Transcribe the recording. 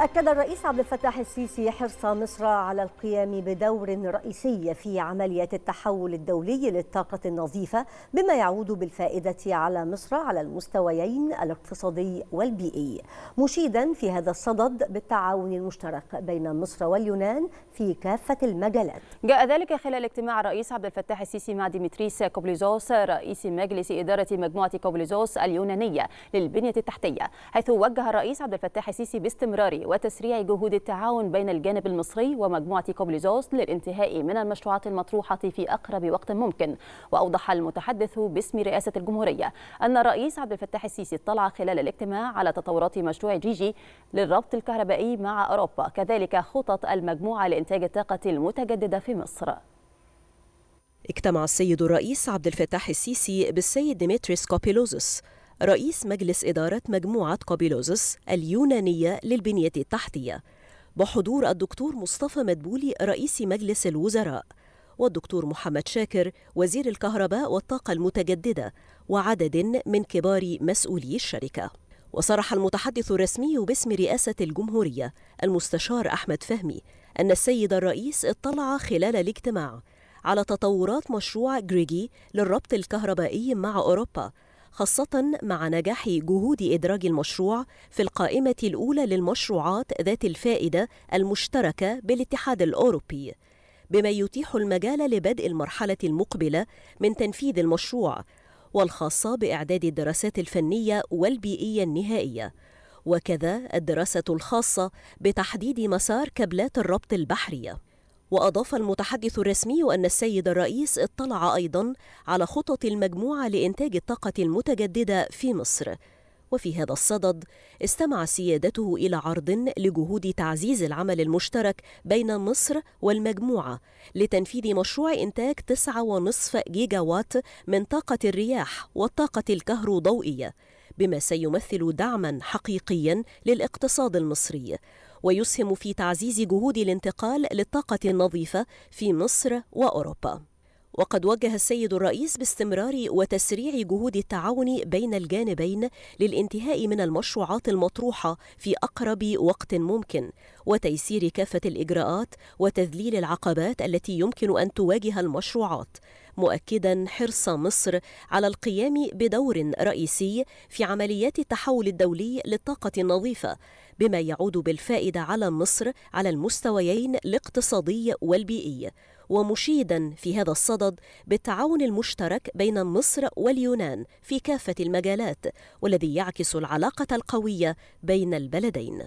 أكد الرئيس عبد الفتاح السيسي حرص مصر على القيام بدور رئيسي في عملية التحول الدولي للطاقة النظيفة بما يعود بالفائدة على مصر على المستويين الاقتصادي والبيئي مشيدا في هذا الصدد بالتعاون المشترك بين مصر واليونان في كافة المجالات جاء ذلك خلال اجتماع الرئيس عبد الفتاح السيسي مع ديمتريس كوبليزوس رئيس مجلس إدارة مجموعة كوبليزوس اليونانية للبنية التحتية حيث وجه الرئيس عبد الفتاح السيسي باستمرار وتسريع جهود التعاون بين الجانب المصري ومجموعة كوبليزوس للانتهاء من المشروعات المطروحة في أقرب وقت ممكن وأوضح المتحدث باسم رئاسة الجمهورية أن الرئيس عبد الفتاح السيسي اطلع خلال الاجتماع على تطورات مشروع جيجي للربط الكهربائي مع أوروبا كذلك خطط المجموعة لإنتاج الطاقة المتجددة في مصر اجتمع السيد الرئيس عبد الفتاح السيسي بالسيد ديمتريس كوبيلوزوس رئيس مجلس إدارة مجموعة قبيلوزس اليونانية للبنية التحتية بحضور الدكتور مصطفى مدبولي رئيس مجلس الوزراء والدكتور محمد شاكر وزير الكهرباء والطاقة المتجددة وعدد من كبار مسؤولي الشركة وصرح المتحدث الرسمي باسم رئاسة الجمهورية المستشار أحمد فهمي أن السيد الرئيس اطلع خلال الاجتماع على تطورات مشروع جريجي للربط الكهربائي مع أوروبا خاصة مع نجاح جهود إدراج المشروع في القائمة الأولى للمشروعات ذات الفائدة المشتركة بالاتحاد الأوروبي بما يتيح المجال لبدء المرحلة المقبلة من تنفيذ المشروع والخاصة بإعداد الدراسات الفنية والبيئية النهائية وكذا الدراسة الخاصة بتحديد مسار كابلات الربط البحرية وأضاف المتحدث الرسمي أن السيد الرئيس اطلع أيضا على خطط المجموعة لإنتاج الطاقة المتجددة في مصر وفي هذا الصدد استمع سيادته إلى عرض لجهود تعزيز العمل المشترك بين مصر والمجموعة لتنفيذ مشروع إنتاج 9.5 جيجاوات من طاقة الرياح والطاقة الكهروضوئية بما سيمثل دعما حقيقيا للاقتصاد المصري ويسهم في تعزيز جهود الانتقال للطاقة النظيفة في مصر وأوروبا وقد وجه السيد الرئيس باستمرار وتسريع جهود التعاون بين الجانبين للانتهاء من المشروعات المطروحه في اقرب وقت ممكن وتيسير كافه الاجراءات وتذليل العقبات التي يمكن ان تواجه المشروعات مؤكدا حرص مصر على القيام بدور رئيسي في عمليات التحول الدولي للطاقة النظيفة بما يعود بالفائدة على مصر على المستويين الاقتصادي والبيئي ومشيدا في هذا الصدد بالتعاون المشترك بين مصر واليونان في كافة المجالات والذي يعكس العلاقة القوية بين البلدين